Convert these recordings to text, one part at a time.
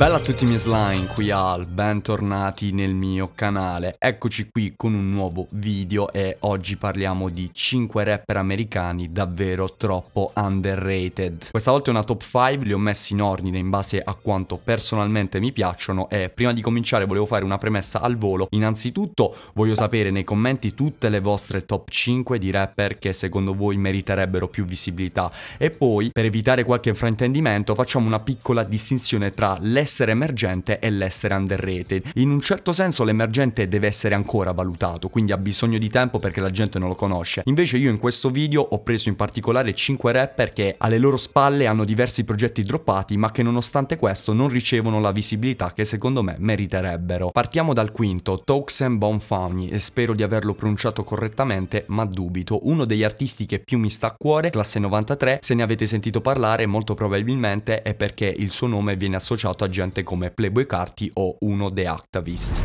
Bella a tutti miei slime, qui Al, bentornati nel mio canale Eccoci qui con un nuovo video e oggi parliamo di 5 rapper americani davvero troppo underrated Questa volta è una top 5, li ho messi in ordine in base a quanto personalmente mi piacciono E prima di cominciare volevo fare una premessa al volo Innanzitutto voglio sapere nei commenti tutte le vostre top 5 di rapper che secondo voi meriterebbero più visibilità E poi per evitare qualche fraintendimento facciamo una piccola distinzione tra le l'essere emergente e l'essere underrated. In un certo senso l'emergente deve essere ancora valutato, quindi ha bisogno di tempo perché la gente non lo conosce. Invece io in questo video ho preso in particolare 5 rapper che alle loro spalle hanno diversi progetti droppati, ma che nonostante questo non ricevono la visibilità che secondo me meriterebbero. Partiamo dal quinto, Toxen Bonfani, e spero di averlo pronunciato correttamente, ma dubito. Uno degli artisti che più mi sta a cuore, classe 93, se ne avete sentito parlare molto probabilmente è perché il suo nome viene associato a J gente come Playboy Carti o uno The Activist.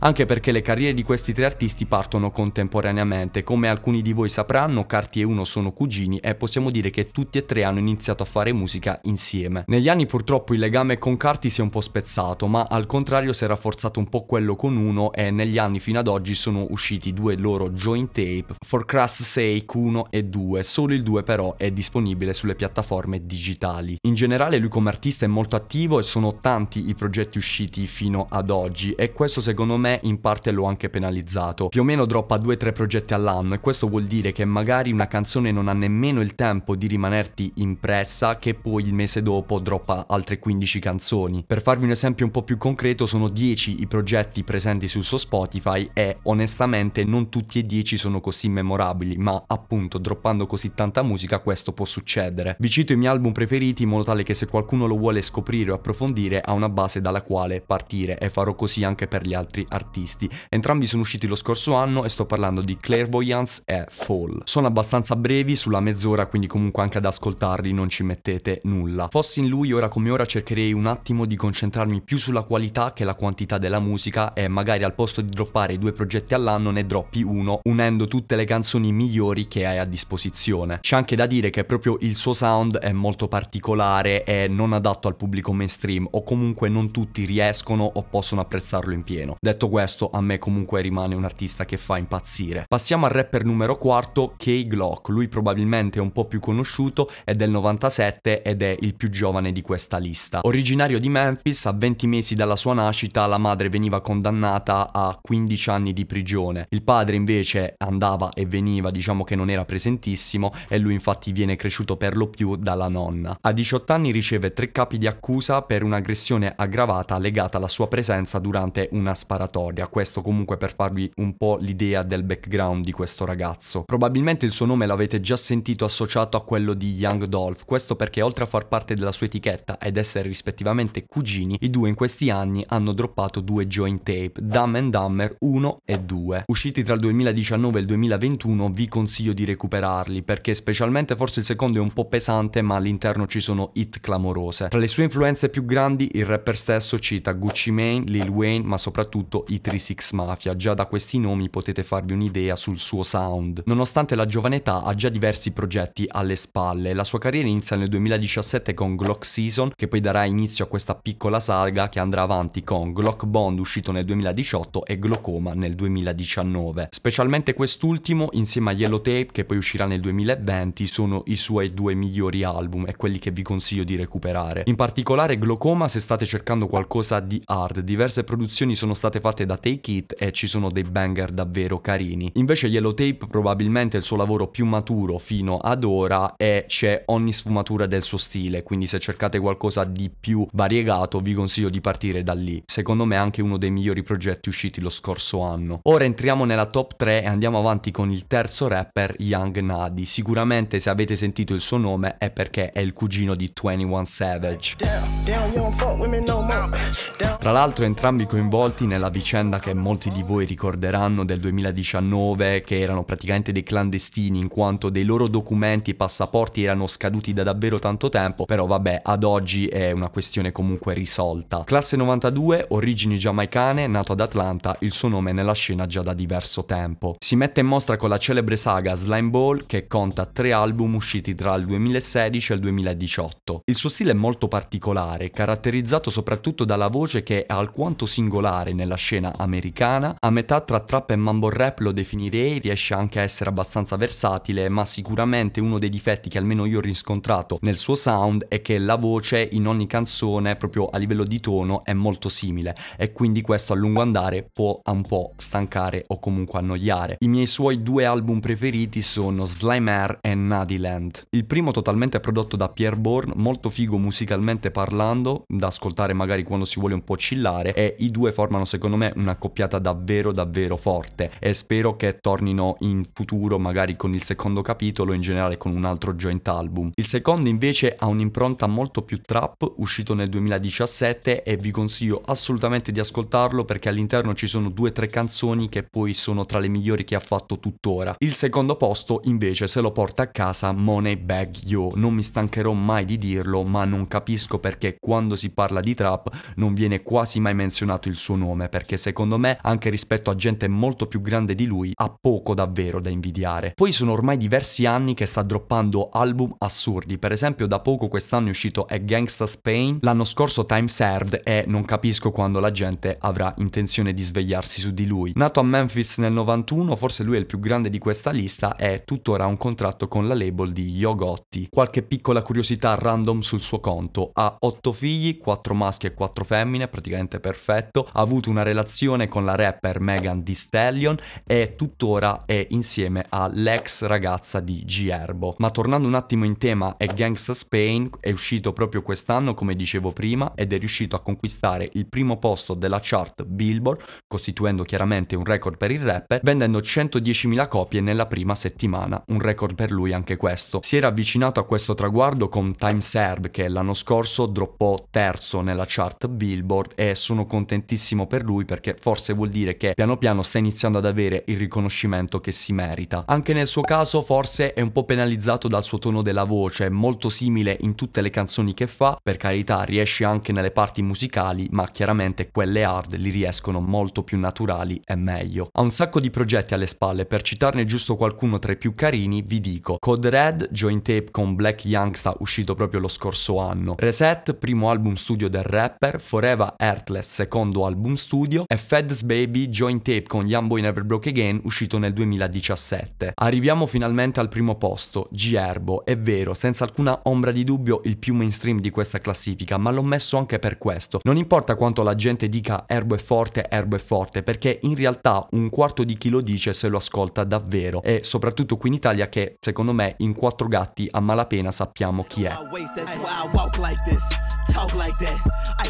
Anche perché le carriere di questi tre artisti partono contemporaneamente, come alcuni di voi sapranno Carti e uno sono cugini e possiamo dire che tutti e tre hanno iniziato a fare musica insieme. Negli anni purtroppo il legame con Carti si è un po' spezzato, ma al contrario si è rafforzato un po' quello con uno e negli anni fino ad oggi sono usciti due loro joint tape, For Crust's Sake 1 e 2, solo il 2 però è disponibile sulle piattaforme digitali. In generale lui come artista è molto attivo e sono tanti i progetti usciti fino ad oggi e questo secondo secondo me in parte l'ho anche penalizzato. Più o meno droppa 2-3 progetti all'anno e questo vuol dire che magari una canzone non ha nemmeno il tempo di rimanerti impressa che poi il mese dopo droppa altre 15 canzoni. Per farvi un esempio un po' più concreto sono 10 i progetti presenti sul suo Spotify e onestamente non tutti e 10 sono così memorabili, ma appunto droppando così tanta musica questo può succedere. Vi cito i miei album preferiti in modo tale che se qualcuno lo vuole scoprire o approfondire ha una base dalla quale partire e farò così anche per gli altri altri artisti. Entrambi sono usciti lo scorso anno e sto parlando di Clairvoyance e Fall. Sono abbastanza brevi, sulla mezz'ora, quindi comunque anche ad ascoltarli non ci mettete nulla. Fossi in lui ora come ora cercherei un attimo di concentrarmi più sulla qualità che la quantità della musica e magari al posto di droppare due progetti all'anno ne droppi uno, unendo tutte le canzoni migliori che hai a disposizione. C'è anche da dire che proprio il suo sound è molto particolare e non adatto al pubblico mainstream o comunque non tutti riescono o possono apprezzarlo in pieno. Detto questo, a me comunque rimane un artista che fa impazzire. Passiamo al rapper numero quarto, Kay Glock. Lui probabilmente è un po' più conosciuto, è del 97 ed è il più giovane di questa lista. Originario di Memphis, a 20 mesi dalla sua nascita la madre veniva condannata a 15 anni di prigione. Il padre invece andava e veniva, diciamo che non era presentissimo e lui infatti viene cresciuto per lo più dalla nonna. A 18 anni riceve tre capi di accusa per un'aggressione aggravata legata alla sua presenza durante una spazio sparatoria, questo comunque per farvi un po' l'idea del background di questo ragazzo. Probabilmente il suo nome l'avete già sentito associato a quello di Young Dolph, questo perché oltre a far parte della sua etichetta ed essere rispettivamente cugini, i due in questi anni hanno droppato due joint tape, Dumb and Dumber 1 e 2. Usciti tra il 2019 e il 2021 vi consiglio di recuperarli perché specialmente forse il secondo è un po' pesante ma all'interno ci sono hit clamorose. Tra le sue influenze più grandi il rapper stesso cita Gucci Mane, Lil Wayne ma soprattutto soprattutto i 36 Mafia, già da questi nomi potete farvi un'idea sul suo sound. Nonostante la giovane età ha già diversi progetti alle spalle, la sua carriera inizia nel 2017 con Glock Season che poi darà inizio a questa piccola saga che andrà avanti con Glock Bond uscito nel 2018 e Glaucoma nel 2019. Specialmente quest'ultimo insieme a Yellow Tape che poi uscirà nel 2020 sono i suoi due migliori album e quelli che vi consiglio di recuperare. In particolare Glaucoma se state cercando qualcosa di hard, diverse produzioni sono state state fatte da Take It e ci sono dei banger davvero carini. Invece Yellow Tape probabilmente è il suo lavoro più maturo fino ad ora e c'è ogni sfumatura del suo stile, quindi se cercate qualcosa di più variegato vi consiglio di partire da lì. Secondo me è anche uno dei migliori progetti usciti lo scorso anno. Ora entriamo nella top 3 e andiamo avanti con il terzo rapper Young Nadi. Sicuramente se avete sentito il suo nome è perché è il cugino di 21 Savage. Tra l'altro entrambi coinvolti nella vicenda che molti di voi ricorderanno del 2019 che erano praticamente dei clandestini in quanto dei loro documenti e passaporti erano scaduti da davvero tanto tempo, però vabbè ad oggi è una questione comunque risolta. Classe 92, origini giamaicane, nato ad Atlanta, il suo nome è nella scena già da diverso tempo. Si mette in mostra con la celebre saga Slime Ball che conta tre album usciti tra il 2016 e il 2018. Il suo stile è molto particolare, caratterizzato soprattutto dalla voce che è alquanto singolare nella scena americana. A metà tra trap e mambo rap lo definirei, riesce anche a essere abbastanza versatile, ma sicuramente uno dei difetti che almeno io ho riscontrato nel suo sound è che la voce in ogni canzone, proprio a livello di tono, è molto simile e quindi questo a lungo andare può un po' stancare o comunque annoiare. I miei suoi due album preferiti sono Air e Nadiland. Il primo totalmente prodotto da Pierre Bourne, molto figo musicalmente parlando, da ascoltare magari quando si vuole un po' chillare e i due formano secondo me una coppiata davvero davvero forte e spero che tornino in futuro magari con il secondo capitolo in generale con un altro joint album. Il secondo invece ha un'impronta molto più trap uscito nel 2017 e vi consiglio assolutamente di ascoltarlo perché all'interno ci sono due o tre canzoni che poi sono tra le migliori che ha fatto tuttora. Il secondo posto invece se lo porta a casa Money Bag Yo, non mi stancherò mai di dirlo ma non capisco perché quando si parla di trap non viene quasi mai menzionato il suo nome nome perché secondo me anche rispetto a gente molto più grande di lui ha poco davvero da invidiare. Poi sono ormai diversi anni che sta droppando album assurdi, per esempio da poco quest'anno è uscito A Gangsta Spain, l'anno scorso Time Served e non capisco quando la gente avrà intenzione di svegliarsi su di lui. Nato a Memphis nel 91, forse lui è il più grande di questa lista e tuttora ha un contratto con la label di Yogotti. Qualche piccola curiosità random sul suo conto, ha 8 figli, 4 maschi e 4 femmine, praticamente perfetto, ha avuto un una relazione con la rapper Megan Thee Stallion e tuttora è insieme all'ex ragazza di Gierbo. Ma tornando un attimo in tema, è Gangsta Spain è uscito proprio quest'anno, come dicevo prima, ed è riuscito a conquistare il primo posto della chart Billboard, costituendo chiaramente un record per il rapper, vendendo 110.000 copie nella prima settimana, un record per lui anche questo. Si era avvicinato a questo traguardo con Time Serve che l'anno scorso droppò terzo nella chart Billboard e sono contentissimo per per lui perché forse vuol dire che piano piano sta iniziando ad avere il riconoscimento che si merita. Anche nel suo caso forse è un po' penalizzato dal suo tono della voce, molto simile in tutte le canzoni che fa, per carità riesce anche nelle parti musicali, ma chiaramente quelle hard li riescono molto più naturali e meglio. Ha un sacco di progetti alle spalle, per citarne giusto qualcuno tra i più carini vi dico Code Red, joint tape con Black Youngsta uscito proprio lo scorso anno, Reset, primo album studio del rapper, Forever Heartless, secondo album studio, studio è Fed's Baby joint tape con Young Boy Never Broke Again uscito nel 2017. Arriviamo finalmente al primo posto, G-Herbo, è vero, senza alcuna ombra di dubbio il più mainstream di questa classifica, ma l'ho messo anche per questo. Non importa quanto la gente dica Erbo è forte, Erbo è forte, perché in realtà un quarto di chi lo dice se lo ascolta davvero e soprattutto qui in Italia che secondo me in quattro gatti a malapena sappiamo chi è.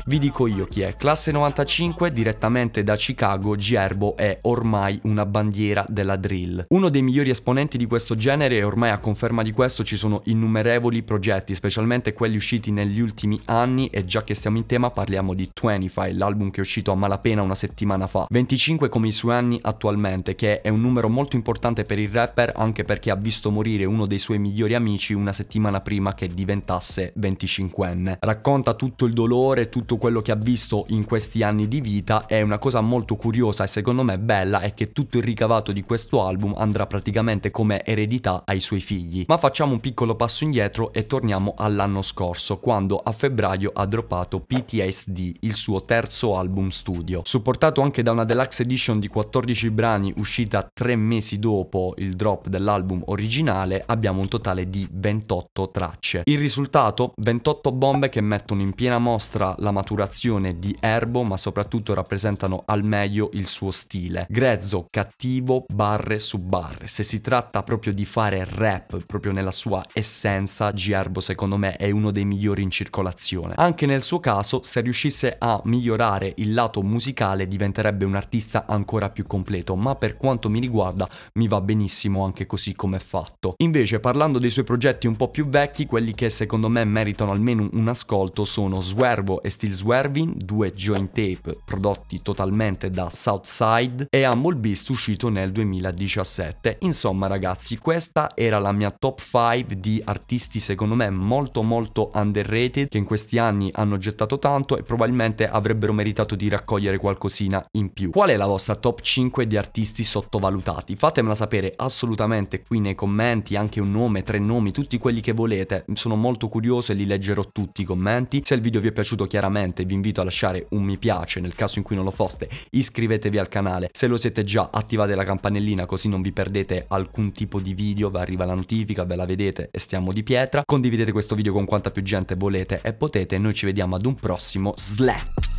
Vi dico io chi è. Classe 95 direttamente da Chicago, Gerbo è ormai una bandiera della drill. Uno dei migliori esponenti di questo genere e ormai a conferma di questo ci sono innumerevoli progetti, specialmente quelli usciti negli ultimi anni e già che siamo in tema parliamo di 25, l'album che è uscito a malapena una settimana fa. 25 come i suoi anni attualmente, che è un numero molto importante per il rapper anche perché ha visto morire uno dei suoi migliori amici una settimana prima che diventasse 25enne. Racconta racconta tutto il dolore, tutto quello che ha visto in questi anni di vita e una cosa molto curiosa e secondo me bella è che tutto il ricavato di questo album andrà praticamente come eredità ai suoi figli. Ma facciamo un piccolo passo indietro e torniamo all'anno scorso, quando a febbraio ha droppato PTSD, il suo terzo album studio, supportato anche da una deluxe edition di 14 brani uscita tre mesi dopo il drop dell'album originale, abbiamo un totale di 28 tracce. Il risultato? 28 bombe che mettono combattono in piena mostra la maturazione di Erbo, ma soprattutto rappresentano al meglio il suo stile. Grezzo, cattivo, barre su barre. Se si tratta proprio di fare rap, proprio nella sua essenza, G. Erbo secondo me è uno dei migliori in circolazione. Anche nel suo caso, se riuscisse a migliorare il lato musicale, diventerebbe un artista ancora più completo, ma per quanto mi riguarda mi va benissimo anche così come è fatto. Invece, parlando dei suoi progetti un po' più vecchi, quelli che secondo me meritano almeno un ascolto, prodotto esatto, sono Swervo e Steel Swerving, due joint tape prodotti totalmente da Southside e Humble Beast uscito nel 2017. Insomma ragazzi, questa era la mia top 5 di artisti secondo me molto molto underrated che in questi anni hanno gettato tanto e probabilmente avrebbero meritato di raccogliere qualcosina in più. Qual è la vostra top 5 di artisti sottovalutati? Fatemela sapere assolutamente qui nei commenti, anche un nome, tre nomi, tutti quelli che volete. Sono molto curioso e li leggerò tutti i commenti avanti. Se il video vi è piaciuto chiaramente vi invito a lasciare un mi piace nel caso in cui non lo foste, iscrivetevi al canale, se lo siete già attivate la campanellina così non vi perdete alcun tipo di video, vi arriva la notifica, ve la vedete e stiamo di pietra, condividete questo video con quanta più gente volete e potete, noi ci vediamo ad un prossimo SLE!